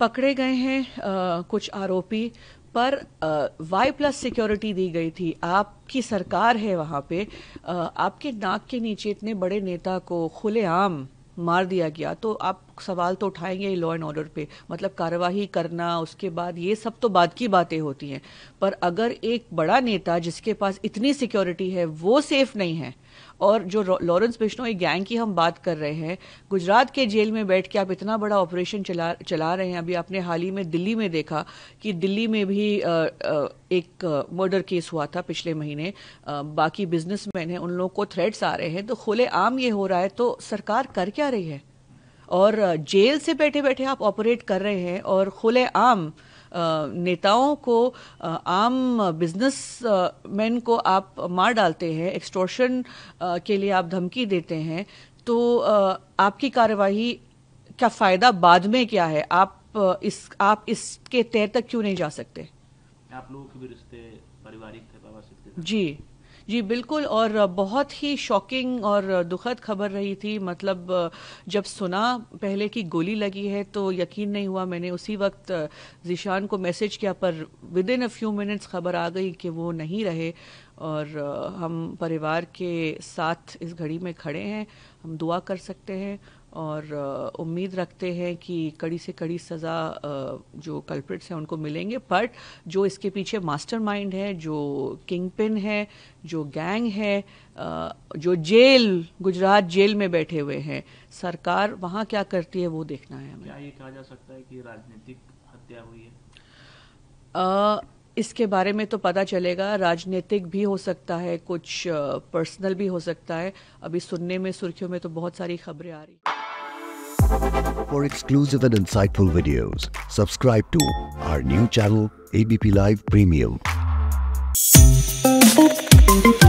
पकड़े गए हैं आ, कुछ आरोपी पर वाई प्लस सिक्योरिटी दी गई थी आपकी सरकार है वहां पे आ, आपके नाक के नीचे इतने बड़े नेता को खुलेआम मार दिया गया तो आप सवाल तो उठाएंगे लॉ एंड ऑर्डर पे मतलब कार्यवाही करना उसके बाद ये सब तो बाद की बातें होती हैं पर अगर एक बड़ा नेता जिसके पास इतनी सिक्योरिटी है वो सेफ नहीं है और जो लॉरेंस बिश्नोई गैंग की हम बात कर रहे हैं गुजरात के जेल में बैठ के आप इतना बड़ा ऑपरेशन चला चला रहे हैं अभी आपने हाल ही में दिल्ली में देखा कि दिल्ली में भी आ, आ, एक मर्डर केस हुआ था पिछले महीने आ, बाकी बिजनेसमैन हैं उन लोगों को थ्रेट्स आ रहे हैं तो खुले आम ये हो रहा है तो सरकार कर क्या रही है और जेल से बैठे बैठे आप ऑपरेट कर रहे हैं और खुले आम नेताओं को आम बिजनेस मैन को आप मार डालते हैं एक्सटोर्शन के लिए आप धमकी देते हैं तो आपकी कार्यवाही का फायदा बाद में क्या है आप इस आप इसके तय तक क्यों नहीं जा सकते आप लोगों के भी रिश्ते पारिवारिक थे जी जी बिल्कुल और बहुत ही शॉकिंग और दुखद खबर रही थी मतलब जब सुना पहले की गोली लगी है तो यकीन नहीं हुआ मैंने उसी वक्त जिशान को मैसेज किया पर within a few minutes खबर आ गई कि वो नहीं रहे और हम परिवार के साथ इस घड़ी में खड़े हैं हम दुआ कर सकते हैं और उम्मीद रखते हैं कि कड़ी से कड़ी सज़ा जो कल्प्रिट्स हैं उनको मिलेंगे बट जो इसके पीछे मास्टरमाइंड है जो किंग पिन है जो गैंग है जो जेल गुजरात जेल में बैठे हुए हैं सरकार वहाँ क्या करती है वो देखना है हमें क्या ये कहा जा सकता है कि राजनीतिक हत्या हुई है आ, इसके बारे में तो पता चलेगा राजनीतिक भी हो सकता है कुछ पर्सनल भी हो सकता है अभी सुनने में सुर्खियों में तो बहुत सारी खबरें आ रही For exclusive and insightful videos, subscribe to our new channel ABP Live Premium.